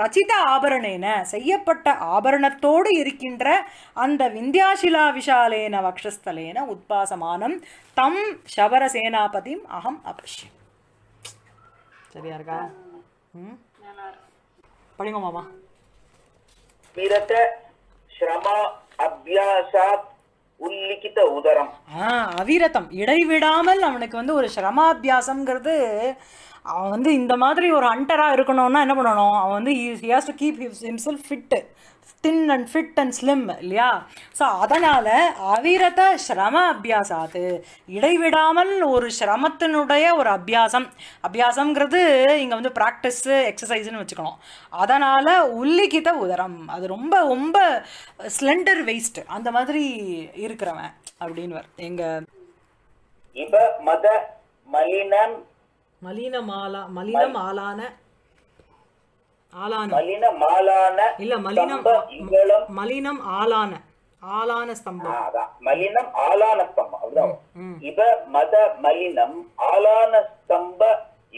ரச்சித ஆபரணேன செய்யப்பட்ட ஆபரணத்தோடு இருக்கின்ற அந்த விந்தியாசிலா விஷாலேன வக்ஷஸ்தலேன உத்பாசமானம் தம் சபர சேனாபதியும் அகம் அபஷ்யம் சரியா இருக்கா படிங்க மாமா ஸ்ரமா அபியாசாத் உல்லிக்கித்த உதரம் ஆ அவிரதம் இடைவிடாமல் அவனுக்கு வந்து ஒரு ஸ்ரமாபியாசம்ங்கிறது அவன் வந்து இந்த மாதிரி ஒரு ஹண்டராக இருக்கணும்னா என்ன பண்ணணும் அவன் வந்து has to keep his himself fit thin and fit and slim இல்லையா ஸோ அதனால் அவிரத சிரம அபியாசாது இடைவிடாமல் ஒரு சிரமத்தினுடைய ஒரு அபியாசம் அபியாசங்கிறது இங்கே வந்து ப்ராக்டிஸு எக்ஸசைஸ்னு வச்சுக்கணும் அதனால் உள்ளிக்கித்த உதரம் அது ரொம்ப ரொம்ப ஸ்லெண்டர் வேஸ்ட் அந்த மாதிரி இருக்கிறவன் அப்படின்னு எங்கள் இவ மத மலினம் மலினம் ஆளான ஆளான ஸ்தம்பம் மலினம் ஆளான ஸ்தம்பம் இவ மத மலினம் ஆளான ஸ்தம்ப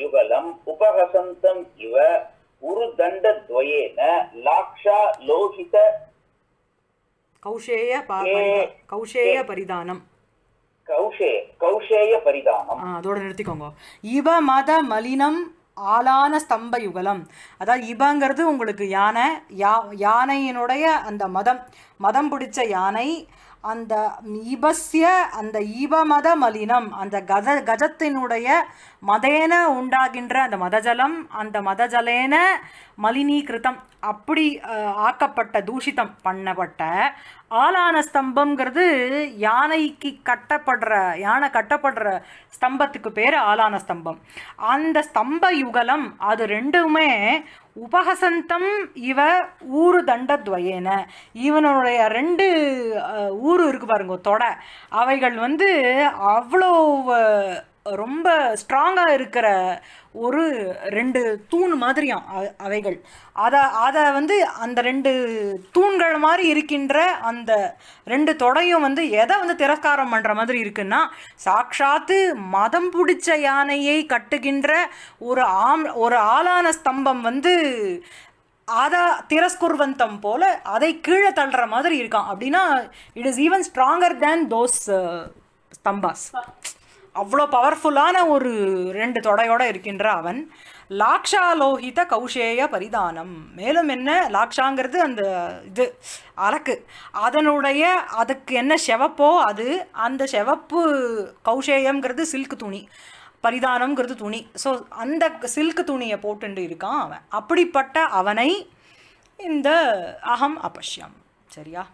யுகலம் உபகசந்தம் இவ உருதண்ட துவயேன லாக்ஷா லோகித கௌஷேய கௌஷேய பரிதானம் கௌஷே கௌஷேய பரிதானம் அதோட நிறுத்திக்கோங்க இப மத மலினம் ஆளான ஸ்தம்ப யுகலம் அதாவது இபங்கிறது உங்களுக்கு யானை யா யானையினுடைய அந்த மதம் மதம் பிடிச்ச யானை அந்த ஈபஸ்ய அந்த ஈபமத மலினம் அந்த கத கஜத்தினுடைய மதேன உண்டாகின்ற அந்த மதஜலம் அந்த மதஜலேன மலினீகிருத்தம் அப்படி ஆக்கப்பட்ட தூஷித்தம் பண்ணப்பட்ட ஆளான ஸ்தம்பம்ங்கிறது யானைக்கு கட்டப்படுற யானை கட்டப்படுற ஸ்தம்பத்துக்கு பேர் ஆளான ஸ்தம்பம் அந்த ஸ்தம்ப யுகலம் அது ரெண்டுமே உபகசந்தம் இவ ஊரு தண்டத்வயேன இவனுடைய ரெண்டு ஊரு இருக்கு பாருங்க தொடை அவைகள் வந்து அவ்வளோ ரொம்ப ஸ்ட்ராங்காக இருக்கிற ஒரு ரெண்டு தூண் மாதிரியாம் அவைகள் அதை அதை வந்து அந்த ரெண்டு தூண்கள் மாதிரி இருக்கின்ற அந்த ரெண்டு தொடையும் வந்து எதை வந்து திரஸ்காரம் பண்ணுற மாதிரி இருக்குன்னா சாக்ஷாத்து மதம் பிடிச்ச யானையை கட்டுகின்ற ஒரு ஆம் ஒரு ஆளான ஸ்தம்பம் வந்து அதை திரஸ்குர்வந்தம் போல் அதை கீழே தள்ளுற மாதிரி இருக்கான் அப்படின்னா it is even stronger than those ஸ்தம்பாஸ் அவ்வளோ பவர்ஃபுல்லான ஒரு ரெண்டு தொடையோடு இருக்கின்ற அவன் லாக்ஷா லோஹித கௌஷேய பரிதானம் மேலும் என்ன லாக்ஷாங்கிறது அந்த இது அலக்கு அதனுடைய அதுக்கு என்ன செவப்போ அது அந்த செவப்பு கௌஷேயங்கிறது சில்க் துணி பரிதானம்ங்கிறது துணி ஸோ அந்த சில்க் துணியை போட்டுண்டு இருக்கான் அவன் அப்படிப்பட்ட அவனை இந்த அகம் அபஷ்யம் சரியா